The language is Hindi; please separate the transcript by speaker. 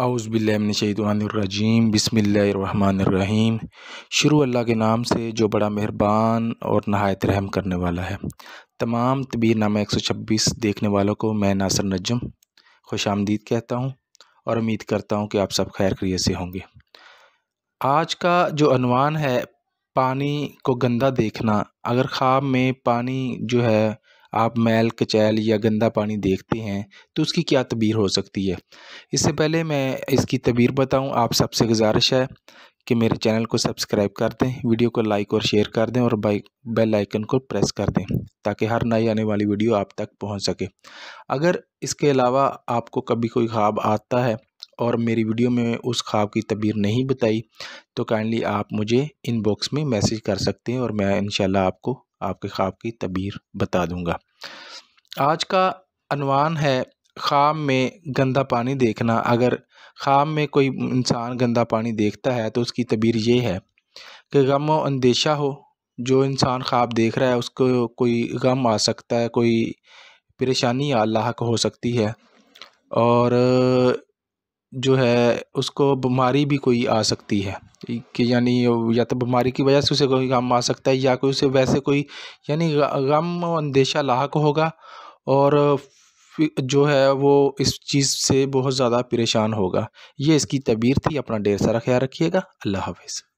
Speaker 1: आउज़बिल्लिनशैतरजीम बसमीम शुरू अल्लाह के नाम से जो बड़ा मेहरबान और नहायत रहम करने वाला है तमाम तबीर नामा एक सौ छब्बीस देखने वालों को मैं नासर नजम खुश आमदीद कहता हूँ और उम्मीद करता हूँ कि आप सब खैर क्रिय से होंगे आज का जो अनवान है पानी को गंदा देखना अगर ख्वाब में पानी जो है आप मैल कचैल या गंदा पानी देखते हैं तो उसकी क्या तबीर हो सकती है इससे पहले मैं इसकी तबीर बताऊं आप सबसे गुजारिश है कि मेरे चैनल को सब्सक्राइब कर दें वीडियो को लाइक और शेयर कर दें और बेल आइकन को प्रेस कर दें ताकि हर नई आने वाली वीडियो आप तक पहुंच सके अगर इसके अलावा आपको कभी कोई ख्वाब आता है और मेरी वीडियो में उस ख्वाब की तबीर नहीं बताई तो काइंडली आप मुझे इनबॉक्स में मैसेज कर सकते हैं और मैं इन आपको आपके ख्वाब की तबीर बता दूँगा आज का अनवान है ख्वाब में गंदा पानी देखना अगर ख्वाब में कोई इंसान गंदा पानी देखता है तो उसकी तबीर ये है कि गम व अंदेशा हो जो इंसान ख्वाब देख रहा है उसको कोई गम आ सकता है कोई परेशानी अल्लाह को हो सकती है और जो है उसको बीमारी भी कोई आ सकती है कि यानी या तो बीमारी की वजह से उसे कोई गम आ सकता है या कोई उसे वैसे कोई यानी गम अंदेशा लाक होगा और जो है वो इस चीज़ से बहुत ज़्यादा परेशान होगा ये इसकी तबीर थी अपना ढेर सारा ख्याल रखिएगा अल्लाह हाफिज़